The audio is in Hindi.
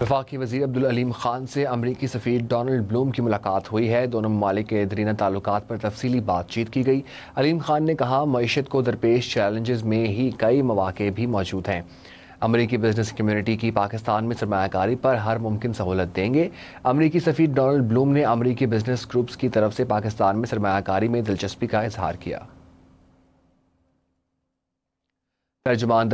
वफाकी वजी अब्दुललीम खान से अमरीकी सफ़ीर डोनल्ड ब्लूम की मुलाकात हुई है दोनों ममालिक के दरीना ताल्लुक पर तफसीली बातचीत की गई अलीम खान ने कहा मीशत को दरपेश चैलेंजेस में ही कई मौाक़े भी मौजूद हैं अमरीकी बिजनेस कम्यूनिटी की पाकिस्तान में सरमाकारी पर हर मुमकिन सहूलत देंगे अमरीकी सफ़ीर डोनल्ड ब्लूम ने अमरीकी बिजनेस ग्रुप्स की तरफ से पाकिस्तान में सरमाकारी में दिलचस्पी का इजहार किया तर्जमान